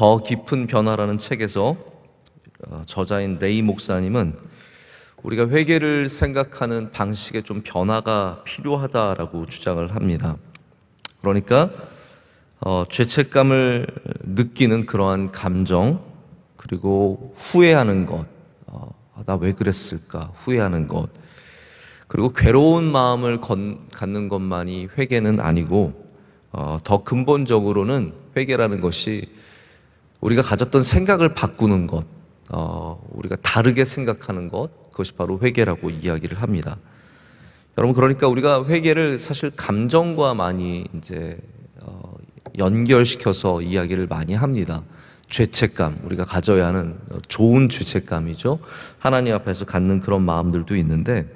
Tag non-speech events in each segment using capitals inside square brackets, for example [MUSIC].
더 깊은 변화라는 책에서 어, 저자인 레이 목사님은 우리가 회개를 생각하는 방식에 좀 변화가 필요하다라고 주장을 합니다. 그러니까 어, 죄책감을 느끼는 그러한 감정 그리고 후회하는 것, 어, 아, 나왜 그랬을까 후회하는 것 그리고 괴로운 마음을 건, 갖는 것만이 회개는 아니고 어, 더 근본적으로는 회개라는 것이 우리가 가졌던 생각을 바꾸는 것, 어, 우리가 다르게 생각하는 것, 그것이 바로 회개라고 이야기를 합니다. 여러분 그러니까 우리가 회개를 사실 감정과 많이 이제 어, 연결시켜서 이야기를 많이 합니다. 죄책감 우리가 가져야 하는 좋은 죄책감이죠. 하나님 앞에서 갖는 그런 마음들도 있는데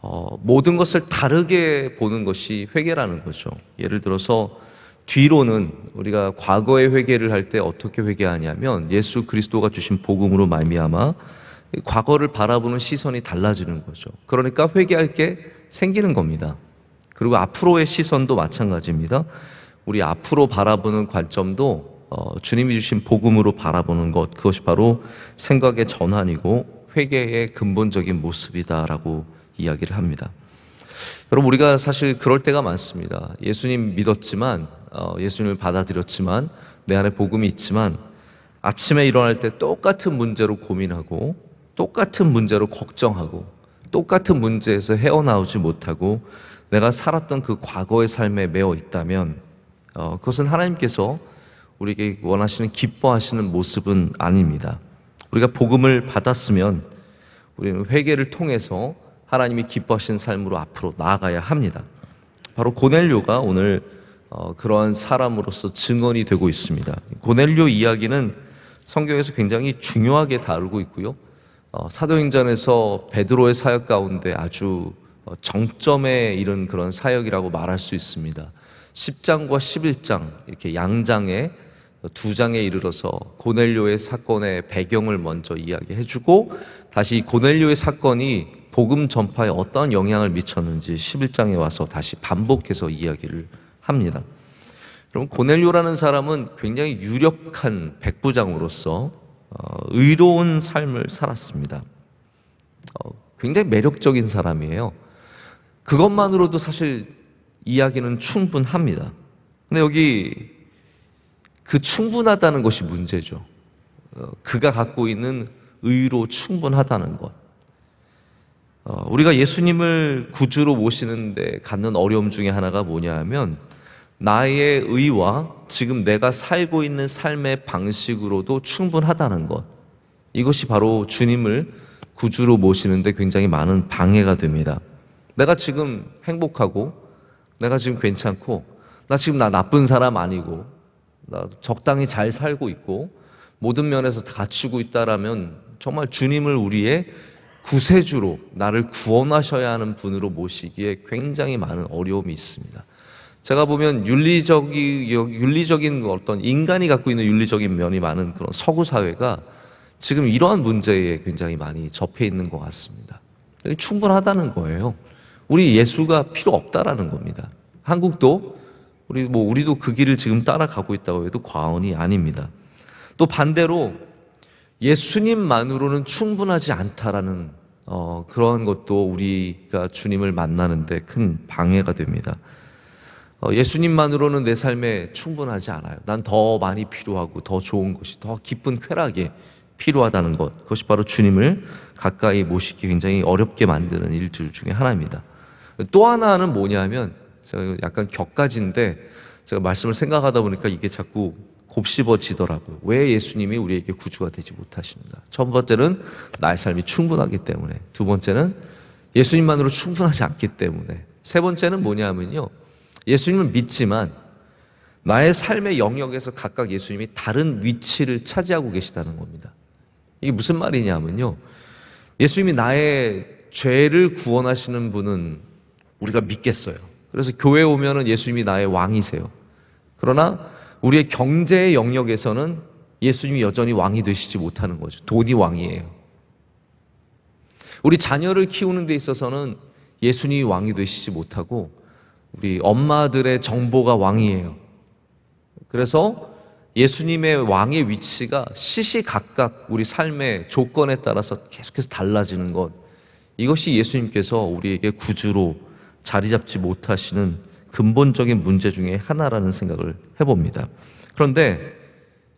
어, 모든 것을 다르게 보는 것이 회개라는 거죠. 예를 들어서 뒤로는 우리가 과거의 회개를 할 때 어떻게 회개하냐면 예수 그리스도가 주신 복음으로 말미암아 과거를 바라보는 시선이 달라지는 거죠. 그러니까 회개할 게 생기는 겁니다. 그리고 앞으로의 시선도 마찬가지입니다. 우리 앞으로 바라보는 관점도 어, 주님이 주신 복음으로 바라보는 것 그것이 바로 생각의 전환이고 회개의 근본적인 모습이다라고 이야기를 합니다. 여러분 우리가 사실 그럴 때가 많습니다. 예수님 믿었지만 어, 예수님을 받아들였지만 내 안에 복음이 있지만 아침에 일어날 때 똑같은 문제로 고민하고 똑같은 문제로 걱정하고 똑같은 문제에서 헤어나오지 못하고 내가 살았던 그 과거의 삶에 매어 있다면 어, 그것은 하나님께서 우리에게 원하시는 기뻐하시는 모습은 아닙니다. 우리가 복음을 받았으면 우리는 회개를 통해서 하나님이 기뻐하시는 삶으로 앞으로 나아가야 합니다. 바로 고넬료가 오늘 어, 그러한 사람으로서 증언이 되고 있습니다. 고넬료 이야기는 성경에서 굉장히 중요하게 다루고 있고요. 어, 사도행전에서 베드로의 사역 가운데 아주 어, 정점에 이른 그런 사역이라고 말할 수 있습니다. 10장과 11장 이렇게 양장에 어, 두 장에 이르러서 고넬료의 사건의 배경을 먼저 이야기해 주고 다시 고넬료의 사건이 복음 전파에 어떠 영향을 미쳤는지 11장에 와서 다시 반복해서 이야기를 합니다. 그럼 고넬료라는 사람은 굉장히 유력한 백부장으로서 어, 의로운 삶을 살았습니다. 어, 굉장히 매력적인 사람이에요. 그것만으로도 사실 이야기는 충분합니다. 근데 여기 그 충분하다는 것이 문제죠. 어, 그가 갖고 있는 의로 충분하다는 것. 우리가 예수님을 구주로 모시는데 갖는 어려움 중에 하나가 뭐냐 하면 나의 의와 지금 내가 살고 있는 삶의 방식으로도 충분하다는 것. 이것이 바로 주님을 구주로 모시는데 굉장히 많은 방해가 됩니다. 내가 지금 행복하고, 내가 지금 괜찮고, 나 지금 나 나쁜 사람 아니고, 나 적당히 잘 살고 있고, 모든 면에서 갖추고 있다라면 정말 주님을 우리의 구세주로 나를 구원하셔야 하는 분으로 모시기에 굉장히 많은 어려움이 있습니다. 제가 보면 윤리적이, 윤리적인 어떤 인간이 갖고 있는 윤리적인 면이 많은 그런 서구 사회가 지금 이러한 문제에 굉장히 많이 접해 있는 것 같습니다. 충분하다는 거예요. 우리 예수가 필요 없다라는 겁니다. 한국도 우리 뭐 우리도 그 길을 지금 따라가고 있다고 해도 과언이 아닙니다. 또 반대로 예수님만으로는 충분하지 않다라는 어, 그런 것도 우리가 주님을 만나는데 큰 방해가 됩니다. 어, 예수님만으로는 내 삶에 충분하지 않아요. 난 더 많이 필요하고 더 좋은 것이 더 기쁜 쾌락에 필요하다는 것. 그것이 바로 주님을 가까이 모시기 굉장히 어렵게 만드는 일들 중에 하나입니다. 또 하나는 뭐냐면 제가 약간 격가지인데 제가 말씀을 생각하다 보니까 이게 자꾸 곱씹어지더라고요. 왜 예수님이 우리에게 구주가 되지 못하십니까? 첫 번째는 나의 삶이 충분하기 때문에. 두 번째는 예수님만으로 충분하지 않기 때문에. 세 번째는 뭐냐면요. 예수님을 믿지만 나의 삶의 영역에서 각각 예수님이 다른 위치를 차지하고 계시다는 겁니다. 이게 무슨 말이냐면요. 예수님이 나의 죄를 구원하시는 분은 우리가 믿겠어요. 그래서 교회 오면은 예수님이 나의 왕이세요. 그러나 우리의 경제의 영역에서는 예수님이 여전히 왕이 되시지 못하는 거죠. 돈이 왕이에요. 우리 자녀를 키우는 데 있어서는 예수님이 왕이 되시지 못하고 우리 엄마들의 정보가 왕이에요. 그래서 예수님의 왕의 위치가 시시각각 우리 삶의 조건에 따라서 계속해서 달라지는 것. 이것이 예수님께서 우리에게 구주로 자리 잡지 못하시는 근본적인 문제 중에 하나라는 생각을 해봅니다. 그런데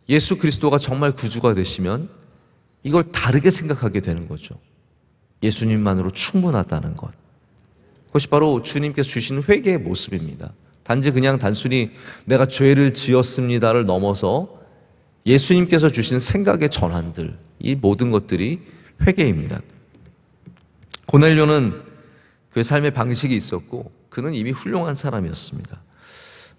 예수 그리스도가 정말 구주가 되시면 이걸 다르게 생각하게 되는 거죠. 예수님만으로 충분하다는 것. 그것이 바로 주님께서 주신 회개의 모습입니다. 단지 그냥 단순히 내가 죄를 지었습니다를 넘어서 예수님께서 주신 생각의 전환들, 이 모든 것들이 회개입니다. 고넬료는 그의 삶의 방식이 있었고 그는 이미 훌륭한 사람이었습니다.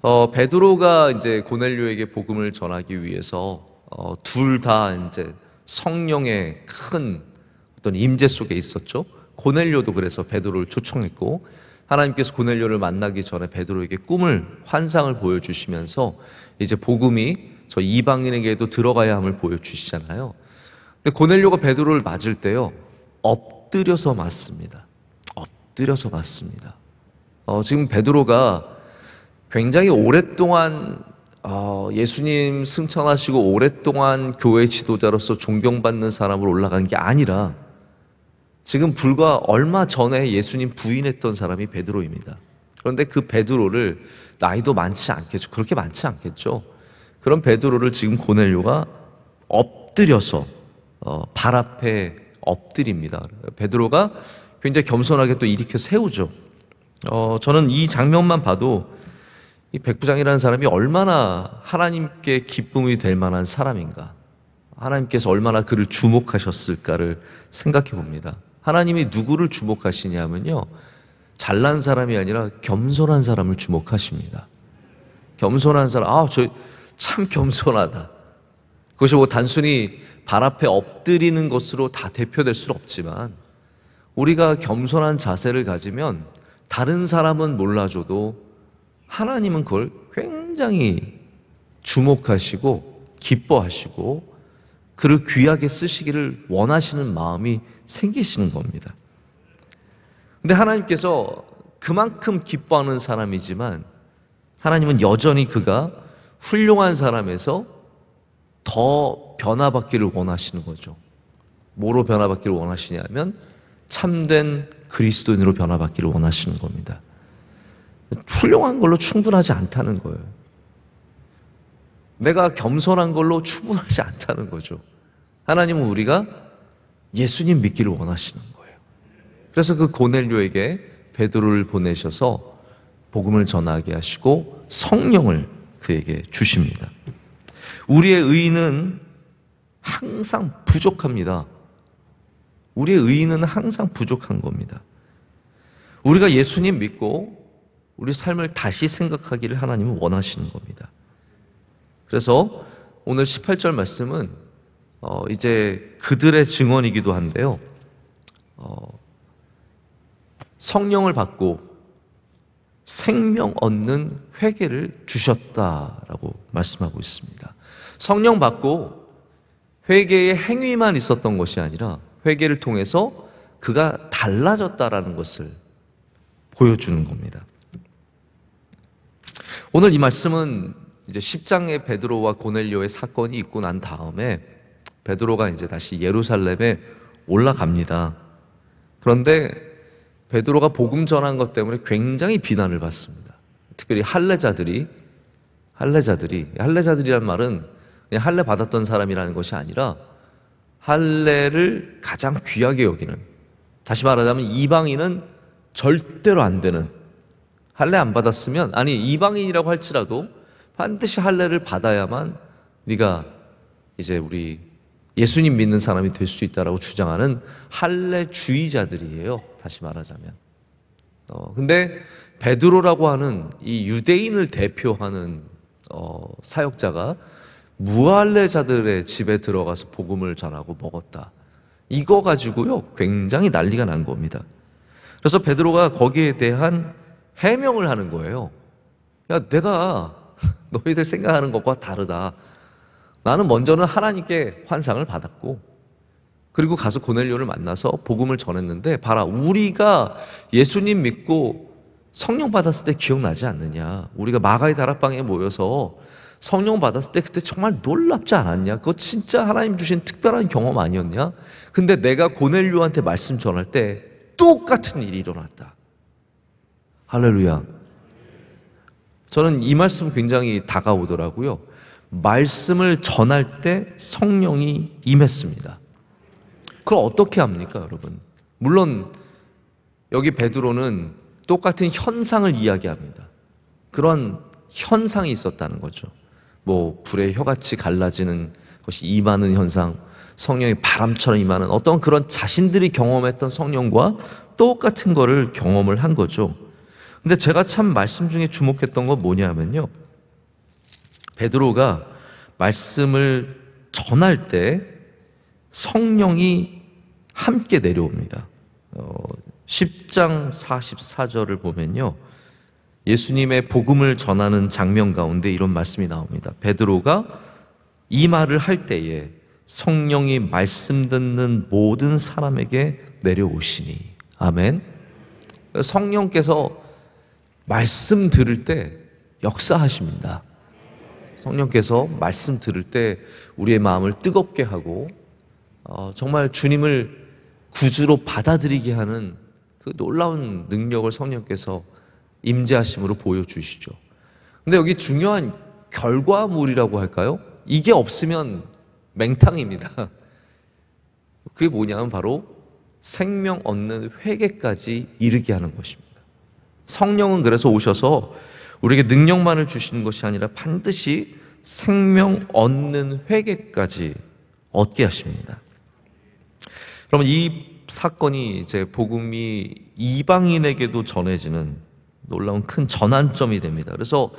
어, 베드로가 이제 고넬료에게 복음을 전하기 위해서 어, 둘 다 이제 성령의 큰 어떤 임재 속에 있었죠. 고넬료도 그래서 베드로를 초청했고 하나님께서 고넬료를 만나기 전에 베드로에게 꿈을 환상을 보여주시면서 이제 복음이 저 이방인에게도 들어가야 함을 보여주시잖아요. 근데 고넬료가 베드로를 맞을 때요 엎드려서 맞습니다. 엎드려서 맞습니다. 어, 지금 베드로가 굉장히 오랫동안 어, 예수님 승천하시고 오랫동안 교회 지도자로서 존경받는 사람으로 올라간 게 아니라 지금 불과 얼마 전에 예수님 부인했던 사람이 베드로입니다. 그런데 그 베드로를 나이도 많지 않겠죠. 그렇게 많지 않겠죠. 그런 베드로를 지금 고넬료가 엎드려서 어, 발 앞에 엎드립니다. 베드로가 굉장히 겸손하게 또 일으켜 세우죠. 어, 저는 이 장면만 봐도 이 백부장이라는 사람이 얼마나 하나님께 기쁨이 될 만한 사람인가, 하나님께서 얼마나 그를 주목하셨을까를 생각해 봅니다. 하나님이 누구를 주목하시냐면요. 잘난 사람이 아니라 겸손한 사람을 주목하십니다. 겸손한 사람, 아, 저 참 겸손하다. 그것이 뭐 단순히 발 앞에 엎드리는 것으로 다 대표될 수는 없지만 우리가 겸손한 자세를 가지면 다른 사람은 몰라줘도 하나님은 그걸 굉장히 주목하시고 기뻐하시고 그를 귀하게 쓰시기를 원하시는 마음이 생기시는 겁니다. 근데 하나님께서 그만큼 기뻐하는 사람이지만 하나님은 여전히 그가 훌륭한 사람에서 더 변화받기를 원하시는 거죠. 뭐로 변화받기를 원하시냐면 참된 그리스도인으로 변화받기를 원하시는 겁니다. 훌륭한 걸로 충분하지 않다는 거예요. 내가 겸손한 걸로 충분하지 않다는 거죠. 하나님은 우리가 예수님 믿기를 원하시는 거예요. 그래서 그 고넬료에게 베드로를 보내셔서 복음을 전하게 하시고 성령을 그에게 주십니다. 우리의 의인은 항상 부족합니다. 우리의 의인은 항상 부족한 겁니다. 우리가 예수님 믿고 우리 삶을 다시 생각하기를 하나님은 원하시는 겁니다. 그래서 오늘 18절 말씀은 어, 이제 그들의 증언이기도 한데요. 어, 성령을 받고 생명 얻는 회개를 주셨다라고 말씀하고 있습니다. 성령 받고 회개의 행위만 있었던 것이 아니라 회개를 통해서 그가 달라졌다라는 것을 보여주는 겁니다. 오늘 이 말씀은 이제 10장의 베드로와 고넬료의 사건이 있고 난 다음에 베드로가 이제 다시 예루살렘에 올라갑니다. 그런데 베드로가 복음 전한 것 때문에 굉장히 비난을 받습니다. 특별히 할례자들이 할례자들이 할례자들이란 말은 그냥 할례 받았던 사람이라는 것이 아니라 할례를 가장 귀하게 여기는 다시 말하자면 이방인은 절대로 안 되는 할례 안 받았으면 아니 이방인이라고 할지라도 반드시 할례를 받아야만 네가 이제 우리 예수님 믿는 사람이 될 수 있다라고 주장하는 할례주의자들이에요. 다시 말하자면. 어, 근데 베드로라고 하는 이 유대인을 대표하는 어, 사역자가 무할례자들의 집에 들어가서 복음을 전하고 먹었다. 이거 가지고요 굉장히 난리가 난 겁니다. 그래서 베드로가 거기에 대한 해명을 하는 거예요. 야 내가 [LAUGHS] 너희들 생각하는 것과 다르다. 나는 먼저는 하나님께 환상을 받았고 그리고 가서 고넬료를 만나서 복음을 전했는데 봐라 우리가 예수님 믿고 성령 받았을 때 기억나지 않느냐 우리가 마가의 다락방에 모여서 성령 받았을 때 그때 정말 놀랍지 않았냐? 그거 진짜 하나님 주신 특별한 경험 아니었냐? 근데 내가 고넬료한테 말씀 전할 때 똑같은 일이 일어났다. 할렐루야. 저는 이 말씀 굉장히 다가오더라고요. 말씀을 전할 때 성령이 임했습니다. 그걸 어떻게 합니까, 여러분? 물론 여기 베드로는 똑같은 현상을 이야기합니다. 그런 현상이 있었다는 거죠. 뭐 불의 혀같이 갈라지는 것이 임하는 현상, 성령이 바람처럼 임하는 어떤 그런 자신들이 경험했던 성령과 똑같은 거를 경험을 한 거죠. 근데 제가 참 말씀 중에 주목했던 건 뭐냐면요. 베드로가 말씀을 전할 때 성령이 함께 내려옵니다. 어, 10장 44절을 보면요. 예수님의 복음을 전하는 장면 가운데 이런 말씀이 나옵니다. 베드로가 이 말을 할 때에 성령이 말씀 듣는 모든 사람에게 내려오시니. 아멘. 성령께서 말씀 들을 때 역사하십니다. 성령께서 말씀 들을 때 우리의 마음을 뜨겁게 하고 어, 정말 주님을 구주로 받아들이게 하는 그 놀라운 능력을 성령께서 임재하심으로 보여주시죠. 근데 여기 중요한 결과물이라고 할까요? 이게 없으면 맹탕입니다. [LAUGHS] 그게 뭐냐면 바로 생명 얻는 회개까지 이르게 하는 것입니다. 성령은 그래서 오셔서 우리에게 능력만을 주시는 것이 아니라 반드시 생명 얻는 회개까지 얻게 하십니다. 그러면 이 사건이 이제 복음이 이방인에게도 전해지는 놀라운 큰 전환점이 됩니다. 그래서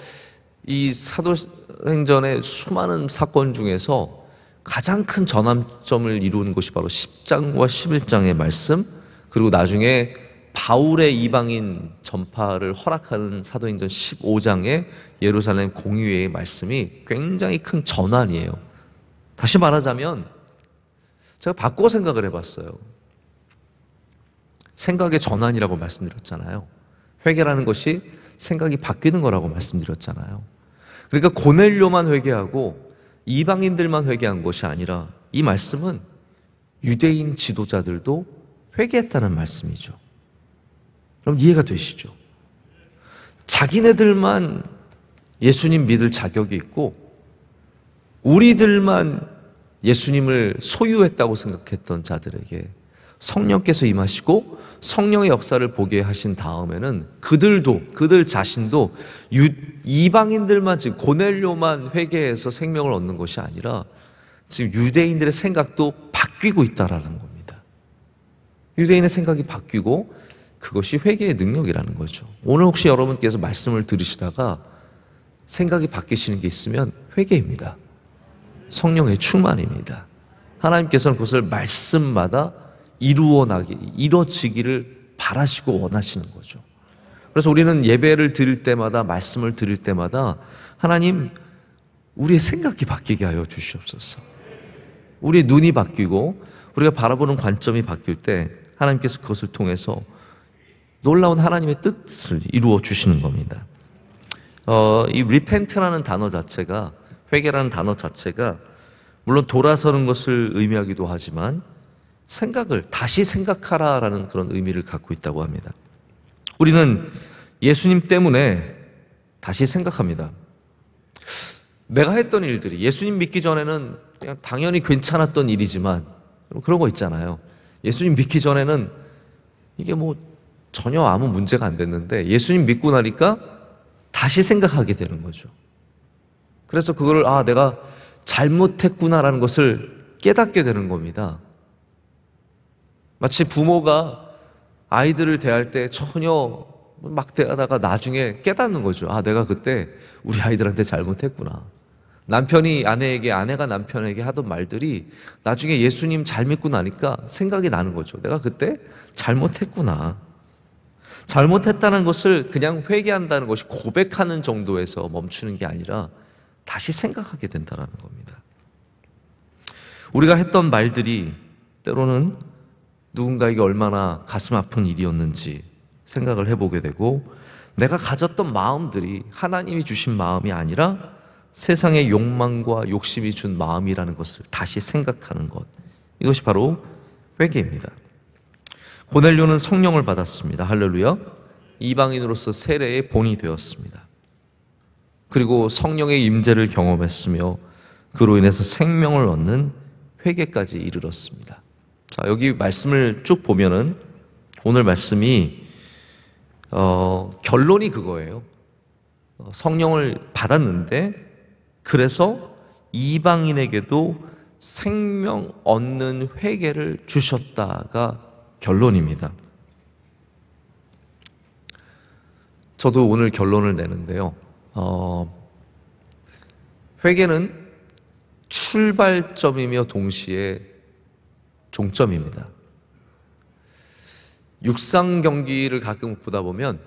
이 사도행전의 수많은 사건 중에서 가장 큰 전환점을 이루는 것이 바로 10장과 11장의 말씀, 그리고 나중에 바울의 이방인 전파를 허락하는 사도행전 15장의 예루살렘 공유회의 말씀이 굉장히 큰 전환이에요. 다시 말하자면 제가 바꿔 생각을 해봤어요. 생각의 전환이라고 말씀드렸잖아요. 회개라는 것이 생각이 바뀌는 거라고 말씀드렸잖아요. 그러니까 고넬료만 회개하고 이방인들만 회개한 것이 아니라 이 말씀은 유대인 지도자들도 회개했다는 말씀이죠. 그럼 이해가 되시죠? 자기네들만 예수님 믿을 자격이 있고 우리들만 예수님을 소유했다고 생각했던 자들에게 성령께서 임하시고 성령의 역사를 보게 하신 다음에는 그들도 그들 자신도 유, 이방인들만 지금 고넬료만 회개해서 생명을 얻는 것이 아니라 지금 유대인들의 생각도 바뀌고 있다라는 겁니다. 유대인의 생각이 바뀌고 그것이 회개의 능력이라는 거죠. 오늘 혹시 여러분께서 말씀을 들으시다가 생각이 바뀌시는 게 있으면 회개입니다. 성령의 충만입니다. 하나님께서는 그것을 말씀마다 이루어 나기, 이루지기를 바라시고 원하시는 거죠. 그래서 우리는 예배를 드릴 때마다 말씀을 드릴 때마다 하나님 우리의 생각이 바뀌게 하여 주시옵소서. 우리의 눈이 바뀌고 우리가 바라보는 관점이 바뀔 때 하나님께서 그것을 통해서 놀라운 하나님의 뜻을 이루어 주시는 겁니다. 어, 이 repent라는 단어 자체가 회개라는 단어 자체가 물론 돌아서는 것을 의미하기도 하지만 생각을 다시 생각하라라는 그런 의미를 갖고 있다고 합니다. 우리는 예수님 때문에 다시 생각합니다. 내가 했던 일들이 예수님 믿기 전에는 그냥 당연히 괜찮았던 일이지만 그런 거 있잖아요. 예수님 믿기 전에는 이게 뭐 전혀 아무 문제가 안 됐는데 예수님 믿고 나니까 다시 생각하게 되는 거죠. 그래서 그거를 아 내가 잘못했구나라는 것을 깨닫게 되는 겁니다. 마치 부모가 아이들을 대할 때 전혀 막 대하다가 나중에 깨닫는 거죠. 아 내가 그때 우리 아이들한테 잘못했구나. 남편이 아내에게, 아내가 남편에게 하던 말들이 나중에 예수님 잘 믿고 나니까 생각이 나는 거죠. 내가 그때 잘못했구나. 잘못했다는 것을 그냥 회개한다는 것이 고백하는 정도에서 멈추는 게 아니라 다시 생각하게 된다는 겁니다. 우리가 했던 말들이 때로는 누군가에게 얼마나 가슴 아픈 일이었는지 생각을 해보게 되고 내가 가졌던 마음들이 하나님이 주신 마음이 아니라 세상의 욕망과 욕심이 준 마음이라는 것을 다시 생각하는 것. 이것이 바로 회개입니다. 고넬료는 성령을 받았습니다. 할렐루야. 이방인으로서 세례의 본이 되었습니다. 그리고 성령의 임재를 경험했으며 그로 인해서 생명을 얻는 회개까지 이르렀습니다. 자, 여기 말씀을 쭉 보면은 오늘 말씀이 어, 결론이 그거예요. 어, 성령을 받았는데 그래서 이방인에게도 생명 얻는 회개를 주셨다가 결론입니다. 저도 오늘 결론을 내는데요. 어, 회개는 출발점이며 동시에 종점입니다. 육상 경기를 가끔 보다 보면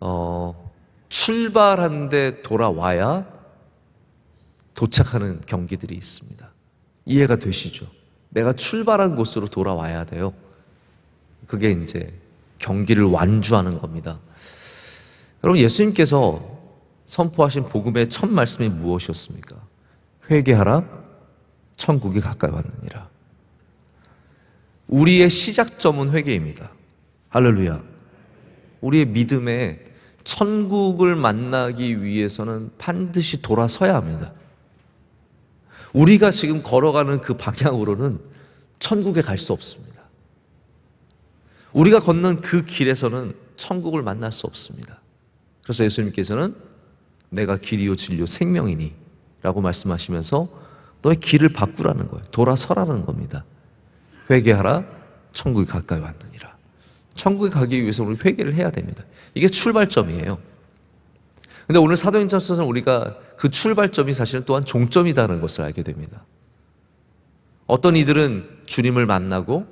어, 출발한데 돌아와야 도착하는 경기들이 있습니다. 이해가 되시죠? 내가 출발한 곳으로 돌아와야 돼요. 그게 이제 경기를 완주하는 겁니다. 여러분 예수님께서 선포하신 복음의 첫 말씀이 무엇이었습니까? 회개하라 천국이 가까이 왔느니라. 우리의 시작점은 회개입니다. 할렐루야. 우리의 믿음에 천국을 만나기 위해서는 반드시 돌아서야 합니다. 우리가 지금 걸어가는 그 방향으로는 천국에 갈 수 없습니다. 우리가 걷는 그 길에서는 천국을 만날 수 없습니다. 그래서 예수님께서는 내가 길이요 진리요 생명이니 라고 말씀하시면서 너의 길을 바꾸라는 거예요. 돌아서라는 겁니다. 회개하라 천국이 가까이 왔느니라. 천국에 가기 위해서 우리 회개를 해야 됩니다. 이게 출발점이에요. 근데 오늘 사도행전서는 우리가 그 출발점이 사실은 또한 종점이라는 것을 알게 됩니다. 어떤 이들은 주님을 만나고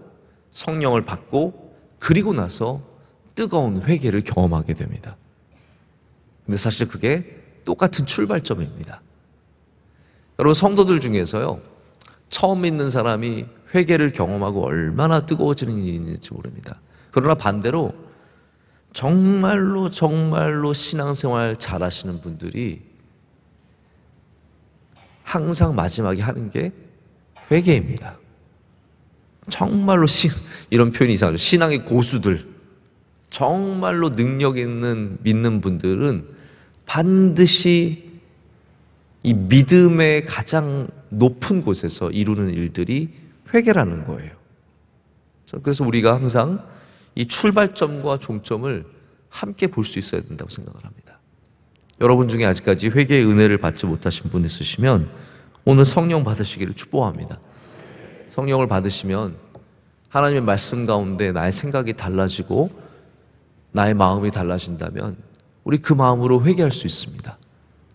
성령을 받고 그리고 나서 뜨거운 회개를 경험하게 됩니다. 근데 사실 그게 똑같은 출발점입니다. 여러분 성도들 중에서요. 처음 믿는 사람이 회개를 경험하고 얼마나 뜨거워지는 일인지 모릅니다. 그러나 반대로 정말로 정말로 신앙생활 잘하시는 분들이 항상 마지막에 하는 게 회개입니다. 정말로 신, 이런 표현이 이상하죠. 신앙의 고수들. 정말로 능력 있는 믿는 분들은 반드시 이 믿음의 가장 높은 곳에서 이루는 일들이 회개라는 거예요. 그래서 우리가 항상 이 출발점과 종점을 함께 볼 수 있어야 된다고 생각을 합니다. 여러분 중에 아직까지 회개의 은혜를 받지 못하신 분 있으시면 오늘 성령 받으시기를 축복합니다. 성령을 받으시면 하나님의 말씀 가운데 나의 생각이 달라지고 나의 마음이 달라진다면 우리 그 마음으로 회개할 수 있습니다.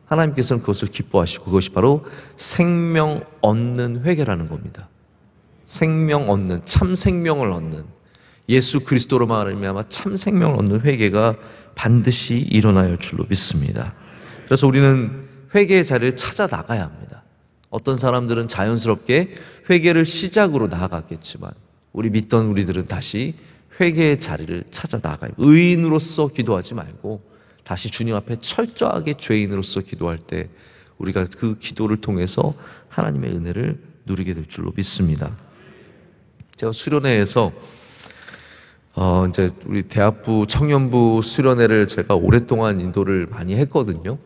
하나님께서는 그것을 기뻐하시고 그것이 바로 생명 얻는 회개라는 겁니다. 생명 얻는 참 생명을 얻는 예수 그리스도로 말미암참 생명을 얻는 회개가 반드시 일어나야 줄로 믿습니다. 그래서 우리는 회개의 자리를 찾아 나가야 합니다. 어떤 사람들은 자연스럽게 회개를 시작으로 나아갔겠지만 우리 믿던 우리들은 다시 회개의 자리를 찾아 나가요. 의인으로서 기도하지 말고 다시 주님 앞에 철저하게 죄인으로서 기도할 때 우리가 그 기도를 통해서 하나님의 은혜를 누리게 될 줄로 믿습니다. 제가 수련회에서 어 이제 우리 대학부 청년부 수련회를 제가 오랫동안 인도를 많이 했거든요.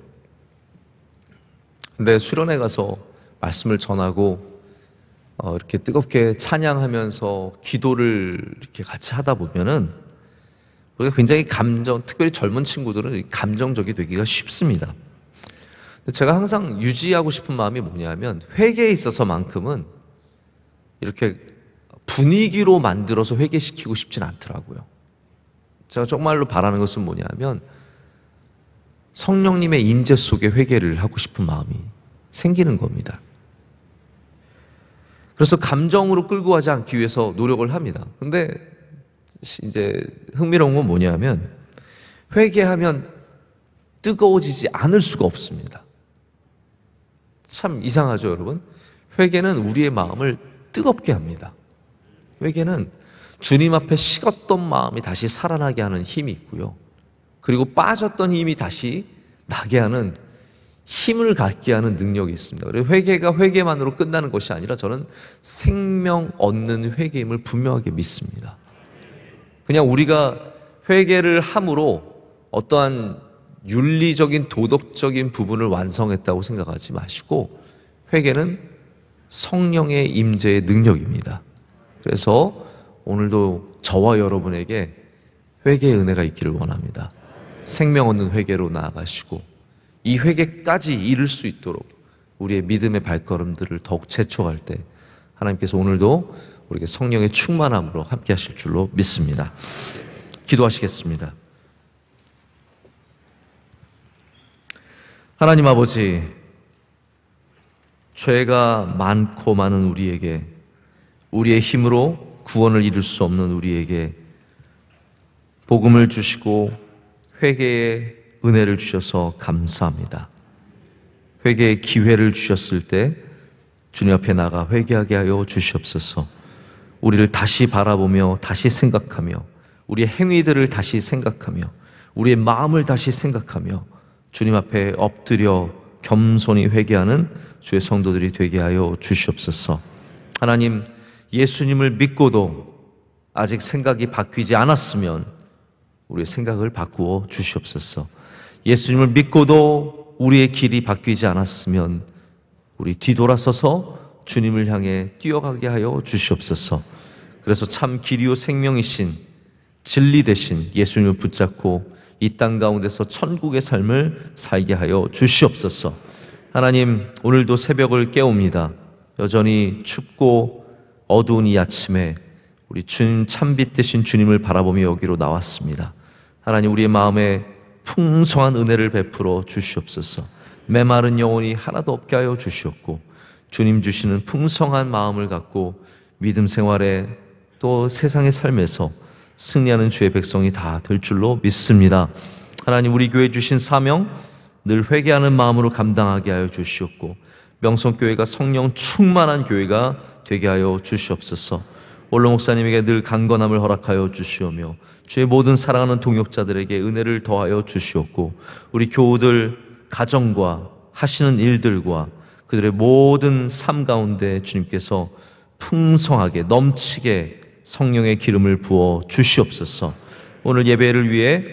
근데 수련회 가서 말씀을 전하고 어, 이렇게 뜨겁게 찬양하면서 기도를 이렇게 같이 하다 보면은 우리가 굉장히 감정, 특별히 젊은 친구들은 감정적이 되기가 쉽습니다. 제가 항상 유지하고 싶은 마음이 뭐냐면 회개에 있어서만큼은 이렇게 분위기로 만들어서 회개시키고 싶진 않더라고요. 제가 정말로 바라는 것은 뭐냐면 성령님의 임재 속에 회개를 하고 싶은 마음이 생기는 겁니다. 그래서 감정으로 끌고 가지 않기 위해서 노력을 합니다. 근데 이제 흥미로운 건 뭐냐면 회개하면 뜨거워지지 않을 수가 없습니다. 참 이상하죠, 여러분? 회개는 우리의 마음을 뜨겁게 합니다. 회개는 주님 앞에 식었던 마음이 다시 살아나게 하는 힘이 있고요. 그리고 빠졌던 힘이 다시 나게 하는 힘을 갖게 하는 능력이 있습니다. 그래서 회개가 회개만으로 끝나는 것이 아니라 저는 생명 얻는 회개임을 분명하게 믿습니다. 그냥 우리가 회개를 함으로 어떠한 윤리적인 도덕적인 부분을 완성했다고 생각하지 마시고 회개는 성령의 임재의 능력입니다. 그래서 오늘도 저와 여러분에게 회개의 은혜가 있기를 원합니다. 생명 얻는 회개로 나아가시고 이 회개까지 이룰 수 있도록 우리의 믿음의 발걸음들을 더욱 재촉할 때 하나님께서 오늘도 우리에게 성령의 충만함으로 함께 하실 줄로 믿습니다. 기도하시겠습니다. 하나님 아버지, 죄가 많고 많은 우리에게 우리의 힘으로 구원을 이룰 수 없는 우리에게 복음을 주시고 회개의 은혜를 주셔서 감사합니다. 회개의 기회를 주셨을 때 주님 앞에 나가 회개하게 하여 주시옵소서. 우리를 다시 바라보며 다시 생각하며 우리의 행위들을 다시 생각하며 우리의 마음을 다시 생각하며 주님 앞에 엎드려 겸손히 회개하는 주의 성도들이 되게 하여 주시옵소서. 하나님, 예수님을 믿고도 아직 생각이 바뀌지 않았으면 우리의 생각을 바꾸어 주시옵소서. 예수님을 믿고도 우리의 길이 바뀌지 않았으면 우리 뒤돌아서서 주님을 향해 뛰어가게 하여 주시옵소서. 그래서 참 길이요 생명이신 진리 대신 예수님을 붙잡고 이 땅 가운데서 천국의 삶을 살게 하여 주시옵소서. 하나님, 오늘도 새벽을 깨웁니다. 여전히 춥고 어두운 이 아침에 우리 주님 참빛 대신 주님을 바라보며 여기로 나왔습니다. 하나님, 우리의 마음에 풍성한 은혜를 베풀어 주시옵소서. 메마른 영혼이 하나도 없게 하여 주시옵고 주님 주시는 풍성한 마음을 갖고 믿음 생활에 또 세상의 삶에서 승리하는 주의 백성이 다 될 줄로 믿습니다. 하나님 우리 교회 주신 사명 늘 회개하는 마음으로 감당하게 하여 주시옵고 명성교회가 성령 충만한 교회가 되게 하여 주시옵소서. 원로 목사님에게 늘 강건함을 허락하여 주시오며 주의 모든 사랑하는 동역자들에게 은혜를 더하여 주시옵고 우리 교우들 가정과 하시는 일들과 그들의 모든 삶 가운데 주님께서 풍성하게 넘치게 성령의 기름을 부어 주시옵소서. 오늘 예배를 위해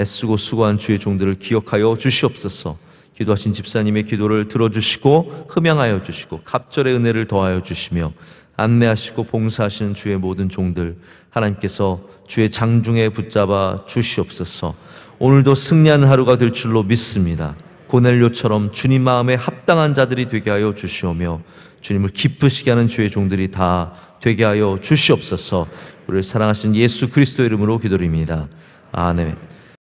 애쓰고 수고한 주의 종들을 기억하여 주시옵소서. 기도하신 집사님의 기도를 들어주시고 흠양하여 주시고 갑절의 은혜를 더하여 주시며 안내하시고 봉사하시는 주의 모든 종들 하나님께서 주의 장중에 붙잡아 주시옵소서. 오늘도 승리하는 하루가 될 줄로 믿습니다. 고넬료처럼 주님 마음에 합당한 자들이 되게 하여 주시오며 주님을 기쁘시게 하는 주의 종들이 다 되게 하여 주시옵소서. 우리를 사랑하신 예수 그리스도 이름으로 기도드립니다. 아멘.